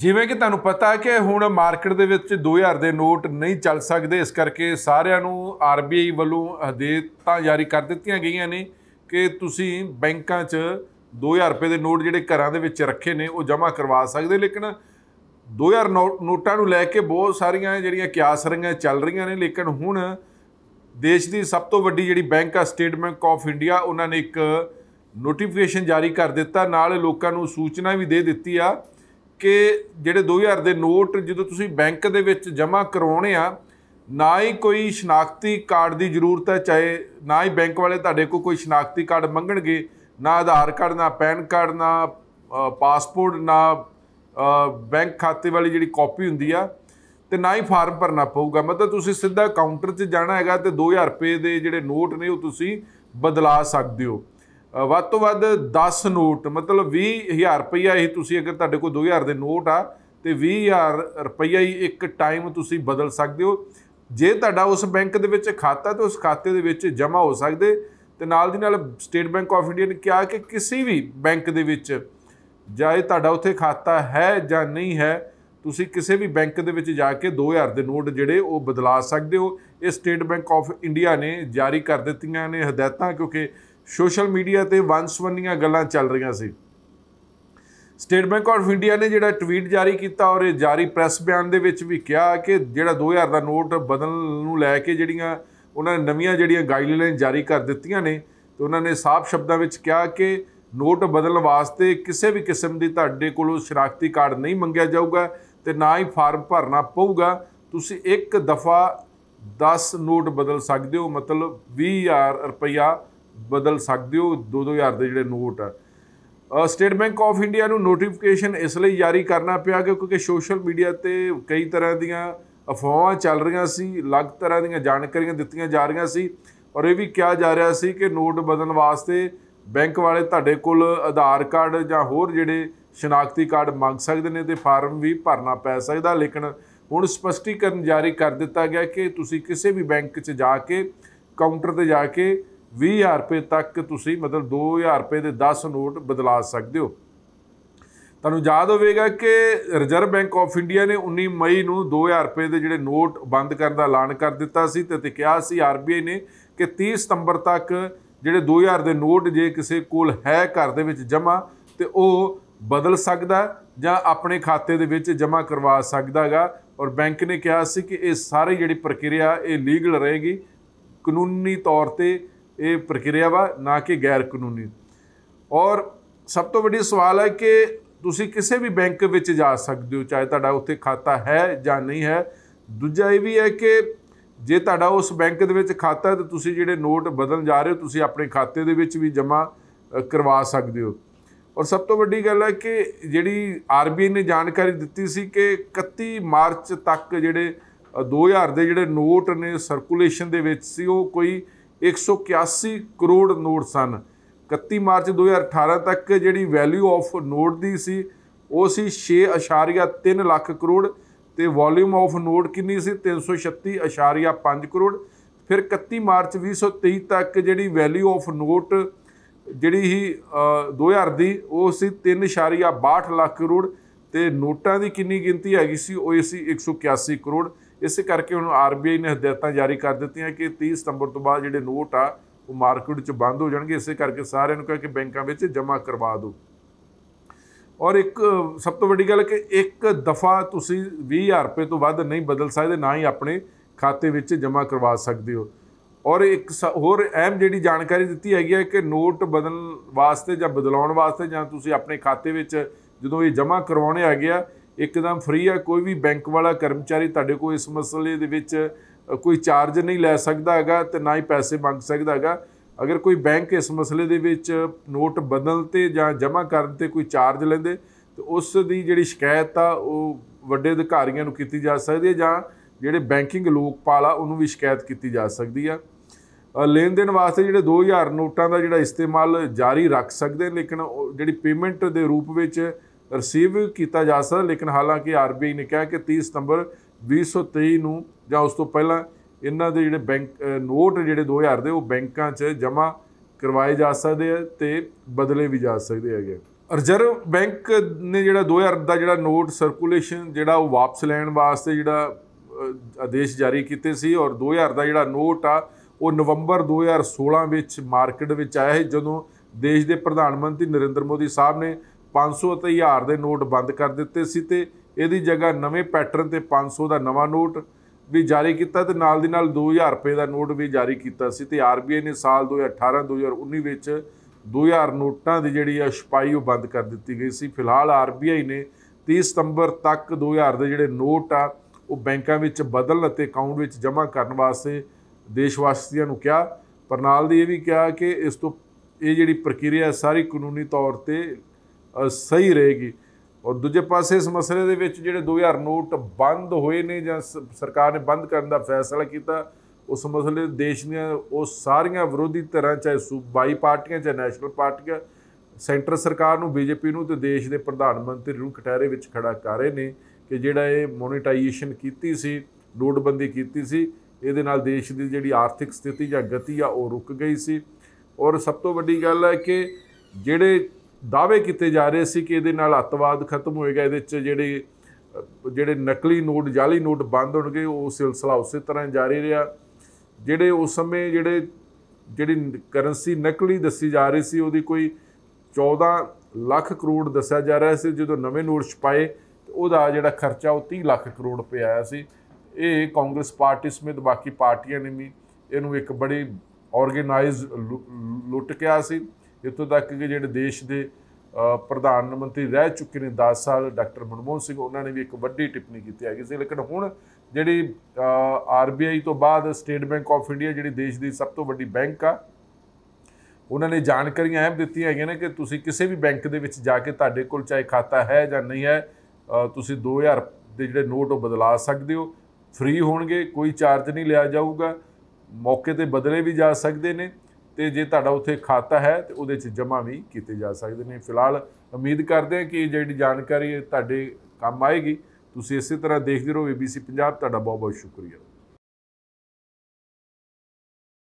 ਜਿਵੇਂ ਕਿ ਤੁਹਾਨੂੰ ਪਤਾ ਹੈ ਕਿ ਹੁਣ ਮਾਰਕੀਟ ਦੇ ਵਿੱਚ 2000 ਦੇ ਨੋਟ ਨਹੀਂ ਚੱਲ ਸਕਦੇ ਇਸ ਕਰਕੇ ਸਾਰਿਆਂ ਨੂੰ ਆਰਬੀਆਈ ਵੱਲੋਂ ਹਦਾਇਤਾਂ ਜਾਰੀ ਕਰ ਦਿੱਤੀਆਂ ਗਈਆਂ ਨੇ ਕਿ ਤੁਸੀਂ ਬੈਂਕਾਂ 'ਚ 2000 ਰੁਪਏ ਦੇ ਨੋਟ ਜਿਹੜੇ ਘਰਾਂ ਦੇ ਵਿੱਚ ਰੱਖੇ ਨੇ ਉਹ ਜਮ੍ਹਾਂ ਕਰਵਾ ਸਕਦੇ ਲੇਕਿਨ 2000 ਨੋਟਾਂ ਨੂੰ ਲੈ ਕੇ ਬਹੁਤ ਸਾਰੀਆਂ ਜਿਹੜੀਆਂ ਕਿਆਸ ਰਹੀਆਂ ਚੱਲ ਰਹੀਆਂ ਨੇ ਲੇਕਿਨ ਹੁਣ ਦੇਸ਼ ਦੀ ਸਭ ਤੋਂ ਵੱਡੀ ਜਿਹੜੀ ਬੈਂਕ ਆ ਸਟੇਟ ਬੈਂਕ ਆਫ ਇੰਡੀਆ ਉਹਨਾਂ ਨੇ ਇੱਕ ਨੋਟੀਫਿਕੇਸ਼ਨ ਜਾਰੀ ਕਰ ਦਿੱਤਾ ਨਾਲ ਲੋਕਾਂ ਨੂੰ ਸੂਚਨਾ ਵੀ ਦੇ ਦਿੱਤੀ ਆ ਕਿ ਜਿਹੜੇ 2000 ਦੇ ਨੋਟ ਜਦੋਂ ਤੁਸੀਂ ਬੈਂਕ ਦੇ ਵਿੱਚ ਜਮ੍ਹਾਂ ਕਰਾਉਣੇ ਆ ਨਾ ਹੀ ਕੋਈ ਸ਼ਨਾਖਤੀ ਕਾਰਡ ਦੀ ਜ਼ਰੂਰਤ ਹੈ ਚਾਹੇ ਨਾ ਹੀ ਬੈਂਕ ਵਾਲੇ ਤੁਹਾਡੇ ਕੋਲ ਕੋਈ ਸ਼ਨਾਖਤੀ ਕਾਰਡ ਮੰਗਣਗੇ ਨਾ ਆਧਾਰ ਕਾਰਡ ਨਾ ਪੈਨ ਕਾਰਡ ਨਾ ਪਾਸਪੋਰਟ ਨਾ ਬੈਂਕ ਖਾਤੇ ਵਾਲੀ ਜਿਹੜੀ ਕਾਪੀ ਹੁੰਦੀ ਆ ਤੇ ਨਾ ਹੀ ਫਾਰਮ ਭਰਨਾ ਪਊਗਾ ਮਤਲਬ ਤੁਸੀਂ ਸਿੱਧਾ ਕਾਊਂਟਰ 'ਚ ਜਾਣਾ ਹੈਗਾ ਤੇ 2000 ਰੁਪਏ ਦੇ ਜਿਹੜੇ ਨੋਟ ਨੇ ਉਹ ਤੁਸੀਂ ਬਦਲਾ ਸਕਦੇ ਹੋ ਵੱਧ ਤੋਂ ਵੱਧ 10 ਨੋਟ ਮਤਲਬ 20000 ਰੁਪਈਆ ਇਹ ਤੁਸੀਂ ਅਗਰ ਤੁਹਾਡੇ ਕੋਲ 2000 ਦੇ ਨੋਟ ਆ ਤੇ 20000 ਰੁਪਈਆ ਹੀ ਇੱਕ ਟਾਈਮ ਤੁਸੀਂ ਬਦਲ ਸਕਦੇ ਹੋ ਜੇ ਤੁਹਾਡਾ ਉਸ ਬੈਂਕ ਦੇ ਵਿੱਚ ਖਾਤਾ ਤੇ ਉਸ ਖਾਤੇ ਦੇ ਵਿੱਚ ਜਮ੍ਹਾਂ ਹੋ ਸਕਦੇ ਤੇ ਨਾਲ ਦੀ ਨਾਲ ਸਟੇਟ ਬੈਂਕ ਆਫ ਇੰਡੀਆ ਨੇ ਕਿਹਾ ਕਿ ਕਿਸੇ ਵੀ ਬੈਂਕ ਦੇ ਵਿੱਚ ਜਾਏ ਤੁਹਾਡਾ ਉੱਥੇ ਖਾਤਾ ਹੈ ਜਾਂ ਨਹੀਂ ਹੈ ਤੁਸੀਂ ਕਿਸੇ ਵੀ ਬੈਂਕ ਦੇ ਵਿੱਚ ਜਾ ਕੇ 2000 ਦੇ ਨੋਟ ਜਿਹੜੇ ਉਹ ਬਦਲਾ ਸਕਦੇ ਹੋ ਇਹ ਸਟੇਟ ਬੈਂਕ ਆਫ ਇੰਡੀਆ ਨੇ ਜਾਰੀ ਕਰ ਦਿੱਤੀਆਂ ਨੇ ਹਦਾਇਤਾਂ ਕਿਉਂਕਿ ਸੋਸ਼ਲ ਮੀਡੀਆ ਤੇ ਵੰਸਵੰਨੀਆਂ ਗੱਲਾਂ ਚੱਲ ਰਹੀਆਂ ਸੀ ਸਟੇਟ ਬੈਂਕ ਆਫ ਇੰਡੀਆ ਨੇ ਜਿਹੜਾ ਟਵੀਟ ਜਾਰੀ ਕੀਤਾ ਔਰ ਇਹ ਜਾਰੀ ਪ੍ਰੈਸ ਬਿਆਨ ਦੇ ਵਿੱਚ ਵੀ ਕਿਹਾ ਕਿ ਜਿਹੜਾ 2000 ਦਾ ਨੋਟ ਬਦਲਣ ਨੂੰ ਲੈ ਕੇ ਜਿਹੜੀਆਂ ਉਹਨਾਂ ਨੇ ਨਵੀਆਂ ਜਿਹੜੀਆਂ ਗਾਈਡਲਾਈਨ ਜਾਰੀ ਕਰ ਦਿੱਤੀਆਂ ਨੇ ਤੇ ਉਹਨਾਂ ਨੇ ਸਾਫ਼ ਸ਼ਬਦਾਂ ਵਿੱਚ ਕਿਹਾ ਕਿ ਨੋਟ ਬਦਲਣ ਵਾਸਤੇ ਕਿਸੇ ਵੀ ਕਿਸਮ ਦੀ ਤੁਹਾਡੇ ਕੋਲੋਂ ਸ਼ਨਾਖਤੀ ਕਾਰਡ ਨਹੀਂ ਮੰਗਿਆ ਜਾਊਗਾ ਤੇ ਨਾ ਹੀ ਫਾਰਮ ਭਰਨਾ ਪਊਗਾ ਤੁਸੀਂ ਇੱਕ ਦਫਾ 10 ਨੋਟ ਬਦਲ ਸਕਦੇ ਹੋ ਮਤਲਬ 20000 ਰੁਪਇਆ ਬਦਲ ਸਕਦੇ ਹੋ 2 2000 ਦੇ ਜਿਹੜੇ ਨੋਟ ਆ ਸਟੇਟ ਬੈਂਕ ਆਫ ਇੰਡੀਆ ਨੂੰ ਨੋਟੀਫਿਕੇਸ਼ਨ ਇਸ ਲਈ ਜਾਰੀ ਕਰਨਾ ਪਿਆ ਕਿਉਂਕਿ ਸੋਸ਼ਲ ਮੀਡੀਆ ਤੇ ਕਈ ਤਰ੍ਹਾਂ ਦੀਆਂ ਅਫਵਾਹਾਂ ਚੱਲ ਰਹੀਆਂ ਸੀ ਲੱਗ ਤਰ੍ਹਾਂ ਦੀਆਂ ਜਾਣਕਾਰੀਆਂ ਦਿੱਤੀਆਂ ਜਾ ਰਹੀਆਂ ਸੀ ਔਰ ਇਹ ਵੀ ਕਿਹਾ ਜਾ ਰਿਹਾ ਸੀ ਕਿ ਨੋਟ ਬਦਲਣ ਵਾਸਤੇ ਬੈਂਕ ਵਾਲੇ ਤੁਹਾਡੇ ਕੋਲ ਆਧਾਰ ਕਾਰਡ ਜਾਂ ਹੋਰ ਜਿਹੜੇ ਸ਼ਨਾਖਤੀ ਕਾਰਡ ਮੰਗ ਸਕਦੇ ਨੇ ਤੇ ਫਾਰਮ ਵੀ ਭਰਨਾ ਪੈ ਸਕਦਾ ਲੇਕਿਨ ਹੁਣ ਸਪਸ਼ਟੀਕਰਨ ਜਾਰੀ ਕਰ ਦਿੱਤਾ ਗਿਆ ਕਿ ਤੁਸੀਂ ਕਿਸੇ ਵੀ ਬੈਂਕ 'ਚ ਜਾ ਕੇ ਕਾਊਂਟਰ ਤੇ ਜਾ ਕੇ 20000 ਰੁਪਏ ਤੱਕ ਤੁਸੀਂ ਮਤਲਬ 2000 ਰੁਪਏ ਦੇ 10 ਨੋਟ ਬਦਲਾ ਸਕਦੇ ਹੋ ਤੁਹਾਨੂੰ ਯਾਦ ਹੋਵੇਗਾ ਕਿ ਰਿਜ਼ਰਵ ਬੈਂਕ ਆਫ ਇੰਡੀਆ ਨੇ 19 ਮਈ ਨੂੰ 2000 ਰੁਪਏ ਦੇ ਜਿਹੜੇ ਨੋਟ ਬੰਦ ਕਰਨ ਦਾ ਐਲਾਨ ਕਰ ਦਿੱਤਾ ਸੀ ਤੇ ਤੇ ਕਿਹਾ ਸੀ ਆਰਬੀਆਈ ਨੇ ਕਿ 30 ਸਤੰਬਰ ਤੱਕ ਜਿਹੜੇ 2000 ਦੇ ਨੋਟ ਜੇ ਕਿਸੇ ਕੋਲ ਹੈ ਘਰ ਦੇ ਵਿੱਚ ਜਮ੍ਹਾਂ ਤੇ ਉਹ ਬਦਲ ਸਕਦਾ ਜਾਂ ਆਪਣੇ ਖਾਤੇ ਦੇ ਵਿੱਚ ਜਮ੍ਹਾਂ ਕਰਵਾ ਸਕਦਾਗਾ ਔਰ ਬੈਂਕ ਨੇ ਕਿਹਾ ਸੀ ਕਿ ਇਹ ਸਾਰੀ ਜਿਹੜੀ ਪ੍ਰਕਿਰਿਆ ਇਹ ਲੀਗਲ ਰਹੇਗੀ ਕਾਨੂੰਨੀ ਤੌਰ ਤੇ ਇਹ ਪ੍ਰਕਿਰਿਆ ਵਾ ਨਾ ਕਿ ਗੈਰ ਕਾਨੂੰਨੀ ਔਰ ਸਭ ਤੋਂ ਵੱਡੀ ਸਵਾਲ ਹੈ ਕਿ ਤੁਸੀਂ ਕਿਸੇ ਵੀ ਬੈਂਕ ਵਿੱਚ ਜਾ ਸਕਦੇ ਹੋ ਚਾਹੇ ਤੁਹਾਡਾ ਉੱਥੇ ਖਾਤਾ ਹੈ ਜਾਂ ਨਹੀਂ ਹੈ ਦੂਜਾ ਇਹ ਵੀ ਹੈ ਕਿ ਜੇ ਤੁਹਾਡਾ ਉਸ ਬੈਂਕ ਦੇ ਵਿੱਚ ਖਾਤਾ ਹੈ ਤਾਂ ਤੁਸੀਂ ਜਿਹੜੇ ਨੋਟ ਬਦਲਣ ਜਾ ਰਹੇ ਹੋ ਤੁਸੀਂ ਆਪਣੇ ਖਾਤੇ ਦੇ ਵਿੱਚ ਵੀ ਜਮ੍ਹਾਂ ਕਰਵਾ ਸਕਦੇ ਹੋ ਔਰ ਸਭ ਤੋਂ ਵੱਡੀ ਗੱਲ ਹੈ ਕਿ ਜਿਹੜੀ ਆਰਬੀ ਨੇ ਜਾਣਕਾਰੀ ਦਿੱਤੀ ਸੀ ਕਿ 31 ਮਾਰਚ ਤੱਕ ਜਿਹੜੇ 2000 ਦੇ ਜਿਹੜੇ ਨੋਟ ਨੇ ਸਰਕੂਲੇਸ਼ਨ ਦੇ ਵਿੱਚ ਸੀ ਉਹ ਕੋਈ 181 ਕਰੋੜ ਨੋਟ ਸਨ 31 ਮਾਰਚ 2018 ਤੱਕ ਜਿਹੜੀ ਵੈਲਿਊ ਆਫ ਨੋਟ ਦੀ ਸੀ ਉਹ ਸੀ 6.3 ਲੱਖ ਕਰੋੜ ਤੇ ਵੋਲਿਊਮ ਆਫ ਨੋਟ ਕਿੰਨੀ ਸੀ 336.5 ਕਰੋੜ ਫਿਰ 31 ਮਾਰਚ 2023 ਤੱਕ ਜਿਹੜੀ ਵੈਲਿਊ ਆਫ ਨੋਟ ਜਿਹੜੀ ਹੀ 2000 ਦੀ ਉਹ ਸੀ 3.62 ਲੱਖ ਕਰੋੜ ਤੇ ਨੋਟਾਂ ਦੀ ਕਿੰਨੀ ਗਿਣਤੀ ਹੈਗੀ ਸੀ ਉਹ ਸੀ 181 ਕਰੋੜ ਇਸੇ ਕਰਕੇ ਹੁਣ ਆਰਬੀਆਈ ਨੇ ਹਦਾਇਤਾਂ ਜਾਰੀ ਕਰ ਦਿੱਤੀਆਂ ਕਿ 30 ਸਤੰਬਰ ਤੋਂ ਬਾਅਦ ਜਿਹੜੇ ਨੋਟ ਆ ਉਹ ਮਾਰਕੀਟ 'ਚ ਬੰਦ ਹੋ ਜਾਣਗੇ ਇਸੇ ਕਰਕੇ ਸਾਰਿਆਂ ਨੂੰ ਕਿਹਾ ਕਿ ਬੈਂਕਾਂ ਵਿੱਚ ਜਮ੍ਹਾਂ ਕਰਵਾ ਦਿਓ ਔਰ ਇੱਕ ਸਭ ਤੋਂ ਵੱਡੀ ਗੱਲ ਕਿ ਇੱਕ ਦਫਾ ਤੁਸੀਂ 20000 ਰੁਪਏ ਤੋਂ ਵੱਧ ਨਹੀਂ ਬਦਲ ਸਕਦੇ ਨਾ ਹੀ ਆਪਣੇ ਖਾਤੇ ਵਿੱਚ ਜਮ੍ਹਾਂ ਕਰਵਾ ਸਕਦੇ ਹੋ ਔਰ ਇੱਕ ਹੋਰ ਅਹਿਮ ਜਿਹੜੀ ਜਾਣਕਾਰੀ ਦਿੱਤੀ ਹੈਗੀ ਹੈ ਕਿ ਨੋਟ ਬਦਲਣ ਵਾਸਤੇ ਜਾਂ ਬਦਲਾਉਣ ਵਾਸਤੇ ਜਾਂ ਤੁਸੀਂ ਆਪਣੇ ਖਾਤੇ ਵਿੱਚ ਜਦੋਂ ਇਹ ਜਮ੍ਹਾਂ ਕਰਵਾਉਣੇ ਆ ਗਿਆ ਇੱਕਦਮ ਫ੍ਰੀ ਆ ਕੋਈ ਵੀ ਬੈਂਕ ਵਾਲਾ ਕਰਮਚਾਰੀ ਤੁਹਾਡੇ ਕੋਲ ਇਸ ਮਸਲੇ ਦੇ ਵਿੱਚ ਕੋਈ ਚਾਰਜ ਨਹੀਂ ਲੈ ਸਕਦਾ ਹੈਗਾ ਤੇ ਨਾ ਹੀ ਪੈਸੇ ਮੰਗ ਸਕਦਾ ਹੈਗਾ ਅਗਰ ਕੋਈ ਬੈਂਕ ਇਸ ਮਸਲੇ ਦੇ ਵਿੱਚ ਨੋਟ ਬਦਲ ਤੇ ਜਾਂ ਜਮ੍ਹਾਂ ਕਰਨ ਤੇ ਕੋਈ ਚਾਰਜ ਲੈਂਦੇ ਤੇ ਉਸ ਦੀ ਜਿਹੜੀ ਸ਼ਿਕਾਇਤ ਆ ਉਹ ਵੱਡੇ ਅਧਿਕਾਰੀਆਂ ਨੂੰ ਕੀਤੀ ਜਾ ਸਕਦੀ ਹੈ ਜਾਂ ਜਿਹੜੇ ਬੈਂਕਿੰਗ ਲੋਕਪਾਲ ਆ ਉਹਨੂੰ ਵੀ ਸ਼ਿਕਾਇਤ ਕੀਤੀ ਜਾ ਸਕਦੀ ਆ ਲੈਣ ਦੇਣ ਵਾਸਤੇ ਜਿਹੜੇ 2000 ਨੋਟਾਂ ਦਾ ਜਿਹੜਾ ਇਸਤੇਮਾਲ ਜਾਰੀ ਰੱਖ ਸਕਦੇ ਨੇ ਲੇਕਿਨ ਜਿਹੜੀ ਪੇਮੈਂਟ ਦੇ ਰੂਪ ਵਿੱਚ ਰਿਸੀਵ ਕੀਤਾ ਜਾ ਸਕਦਾ ਲੇਕਿਨ ਹਾਲਾਂਕਿ ਆਰਬੀਆਈ ਨੇ ਕਿਹਾ ਕਿ 30 ਸਤੰਬਰ 2023 ਨੂੰ ਜਾਂ ਉਸ ਤੋਂ ਪਹਿਲਾਂ ਇਹਨਾਂ ਦੇ ਜਿਹੜੇ ਬੈਂਕ ਨੋਟ ਜਿਹੜੇ 2000 ਦੇ ਉਹ ਬੈਂਕਾਂ 'ਚ ਜਮ੍ਹਾਂ ਕਰਵਾਏ ਜਾ ਸਕਦੇ ਆ ਤੇ ਬਦਲੇ ਵੀ ਜਾ ਸਕਦੇ ਹੈਗੇ ਰਿਜ਼ਰਵ ਬੈਂਕ ਨੇ ਜਿਹੜਾ 2000 ਦਾ ਜਿਹੜਾ ਨੋਟ ਸਰਕੂਲੇਸ਼ਨ ਜਿਹੜਾ ਉਹ ਵਾਪਸ ਲੈਣ ਵਾਸਤੇ ਜਿਹੜਾ ਆਦੇਸ਼ ਜਾਰੀ ਕੀਤੇ ਸੀ ਔਰ 2000 ਦਾ ਜਿਹੜਾ ਨੋਟ ਆ ਉਹ ਨਵੰਬਰ 2016 ਵਿੱਚ ਮਾਰਕੀਟ ਵਿੱਚ ਆਇਆ ਹੈ ਜਦੋਂ ਦੇਸ਼ ਦੇ ਪ੍ਰਧਾਨ ਮੰਤਰੀ ਨਰਿੰਦਰ ਮੋਦੀ ਸਾਹਿਬ ਨੇ 500 ਤੇ 1000 ਦੇ ਨੋਟ ਬੰਦ ਕਰ ਦਿੱਤੇ ਸੀ ਤੇ ਇਹਦੀ ਜਗ੍ਹਾ ਨਵੇਂ ਪੈਟਰਨ ਤੇ 500 ਦਾ ਨਵਾਂ ਨੋਟ ਵੀ ਜਾਰੀ ਕੀਤਾ ਤੇ ਨਾਲ ਦੀ ਨਾਲ 2000 ਰੁਪਏ ਦਾ ਨੋਟ ਵੀ ਜਾਰੀ ਕੀਤਾ ਸੀ ਤੇ ਆਰਬੀਆਈ ਨੇ ਸਾਲ 2018 2019 ਵਿੱਚ 2000 ਨੋਟਾਂ ਦੀ ਜਿਹੜੀ ਆ ਛਪਾਈ ਉਹ ਬੰਦ ਕਰ ਦਿੱਤੀ ਗਈ ਸੀ ਫਿਲਹਾਲ ਆਰਬੀਆਈ ਨੇ 30 ਸਤੰਬਰ ਤੱਕ 2000 ਦੇ ਜਿਹੜੇ ਨੋਟ ਆ ਉਹ ਬੈਂਕਾਂ ਵਿੱਚ ਬਦਲ ਅਤੇ ਅਕਾਊਂਟ ਵਿੱਚ ਜਮ੍ਹਾਂ ਕਰਨ ਵਾਸਤੇ ਦੇਸ਼ ਵਾਸੀਆਂ ਨੂੰ ਕਿਹਾ ਪਰ ਨਾਲ ਦੀ ਇਹ ਵੀ ਕਿਹਾ ਕਿ ਇਸ ਤੋਂ ਇਹ ਜਿਹੜੀ ਪ੍ਰਕਿਰਿਆ ਸਾਰੀ ਕਾਨੂੰਨੀ ਤੌਰ ਤੇ ਸਹੀ ਰਹੇਗੀ ਔਰ ਦੂਜੇ ਪਾਸੇ ਇਸ ਮਸਲੇ ਦੇ ਵਿੱਚ ਜਿਹੜੇ 2000 ਨੋਟ ਬੰਦ ਹੋਏ ਨੇ ਜਾਂ ਸਰਕਾਰ ਨੇ ਬੰਦ ਕਰਨ ਦਾ ਫੈਸਲਾ ਕੀਤਾ ਉਸ ਮਸਲੇ ਦੇਸ਼ ਦੀਆਂ ਉਹ ਸਾਰੀਆਂ ਵਿਰੋਧੀ ਧਿਰਾਂ ਚਾਹੇ ਸੂਬਾਈ ਪਾਰਟੀਆਂ ਚਾਹੇ ਨੈਸ਼ਨਲ ਪਾਰਟੀਆਂ ਸੈਂਟਰ ਸਰਕਾਰ ਨੂੰ ਬੀਜੇਪੀ ਨੂੰ ਤੇ ਦੇਸ਼ ਦੇ ਪ੍ਰਧਾਨ ਮੰਤਰੀ ਨੂੰ ਕਟਹਿਰੇ ਵਿੱਚ ਖੜਾ ਕਰ ਰਹੇ ਨੇ ਕਿ ਜਿਹੜਾ ਇਹ ਮੋਨਟਾਈਜੇਸ਼ਨ ਕੀਤੀ ਸੀ ਨੋਟਬੰਦੀ ਕੀਤੀ ਸੀ ਇਹਦੇ ਨਾਲ ਦੇਸ਼ ਦੀ ਜਿਹੜੀ ਆਰਥਿਕ ਸਥਿਤੀ ਜਾਂ ਗਤੀ ਆ ਉਹ ਰੁਕ ਗਈ ਸੀ ਔਰ ਸਭ ਤੋਂ ਵੱਡੀ ਗੱਲ ਹੈ ਕਿ ਜਿਹੜੇ ਦਾਅਵੇ ਕੀਤੇ ਜਾ ਰਹੇ ਸੀ ਕਿ ਇਹਦੇ ਨਾਲ ਅੱਤਵਾਦ ਖਤਮ ਹੋਏਗਾ ਇਹਦੇ 'ਚ ਜਿਹੜੇ ਜਿਹੜੇ ਨਕਲੀ ਨੋਟ ਜਾਲੀ ਨੋਟ ਬੰਦ ਹੋਣਗੇ ਉਹ ਸਿਲਸਿਲਾ ਉਸੇ ਤਰ੍ਹਾਂ ਜਾਰੀ ਰਿਹਾ ਜਿਹੜੇ ਉਸ ਸਮੇਂ ਜਿਹੜੇ ਜਿਹੜੀ ਕਰੰਸੀ ਨਕਲੀ ਦੱਸੀ ਜਾ ਰਹੀ ਸੀ ਉਹਦੀ ਕੋਈ 14 ਲੱਖ ਕਰੋੜ ਦੱਸਿਆ ਜਾ ਰਿਹਾ ਸੀ ਜਦੋਂ ਨਵੇਂ ਨੋਟ ਛਪਾਏ ਉਹਦਾ ਜਿਹੜਾ ਖਰਚਾ ਉਹ 30 ਲੱਖ ਕਰੋੜ ਰੁਪਏ ਆਇਆ ਸੀ ਇਹ ਕਾਂਗਰਸ ਪਾਰਟੀ ਸਮੇਤ ਬਾਕੀ ਪਾਰਟੀਆਂ ਨੇ ਵੀ ਇਹਨੂੰ ਇੱਕ ਬੜੀ ਆਰਗੇਨਾਈਜ਼ ਲੁੱਟ ਕਿਆ ਸੀ ਇਤੋਂ ਤੱਕ ਕਿ ਜਿਹੜੇ ਦੇਸ਼ ਦੇ ਪ੍ਰਧਾਨ ਮੰਤਰੀ ਰਹਿ ਚੁੱਕੇ ਨੇ 10 ਸਾਲ ਡਾਕਟਰ ਮਨਮੋਹਨ ਸਿੰਘ ਉਹਨਾਂ ਨੇ ਵੀ ਇੱਕ ਵੱਡੀ ਟਿੱਪਣੀ ਕੀਤੀ ਹੈਗੀ ਸੀ ਲੇਕਿਨ ਹੁਣ ਜਿਹੜੀ ਆਰਬੀਆਈ ਤੋਂ ਬਾਅਦ ਸਟੇਟ ਬੈਂਕ ਆਫ ਇੰਡੀਆ ਜਿਹੜੀ ਦੇਸ਼ ਦੀ ਸਭ ਤੋਂ ਵੱਡੀ ਬੈਂਕ ਆ ਉਹਨਾਂ ਨੇ ਜਾਣਕਾਰੀਆਂ ਐਮ ਦਿੱਤੀਆਂ ਹੈਗੀਆਂ ਨੇ ਕਿ ਤੁਸੀਂ ਕਿਸੇ ਵੀ ਬੈਂਕ ਦੇ ਵਿੱਚ ਜਾ ਕੇ ਤੁਹਾਡੇ ਕੋਲ ਚਾਹੇ ਖਾਤਾ ਹੈ ਜਾਂ ਨਹੀਂ ਹੈ ਤੁਸੀਂ 2000 ਦੇ ਜਿਹੜੇ ਨੋਟ ਉਹ ਬਦਲਾ ਸਕਦੇ ਹੋ ਫ੍ਰੀ ਹੋਣਗੇ ਕੋਈ ਚਾਰਜ ਨਹੀਂ ਲਿਆ ਜਾਊਗਾ ਮੌਕੇ ਤੇ ਬਦਲੇ ਵੀ ਜਾ ਸਕਦੇ ਨੇ ਤੇ ਜੇ ਤੁਹਾਡਾ ਉੱਥੇ ਖਾਤਾ ਹੈ ਤੇ ਉਹਦੇ 'ਚ ਜਮ੍ਹਾਂ ਵੀ ਕੀਤੇ ਜਾ ਸਕਦੇ ਨੇ ਫਿਲਹਾਲ ਉਮੀਦ ਕਰਦੇ ਹਾਂ ਕਿ ਜਿਹੜੀ ਜਾਣਕਾਰੀ ਤੁਹਾਡੇ ਕੰਮ ਆਏਗੀ ਤੁਸੀਂ ਇਸੇ ਤਰ੍ਹਾਂ ਦੇਖਦੇ ਰਹੋ ABC ਪੰਜਾਬ ਤੁਹਾਡਾ ਬਹੁਤ ਬਹੁਤ ਸ਼ੁਕਰੀਆ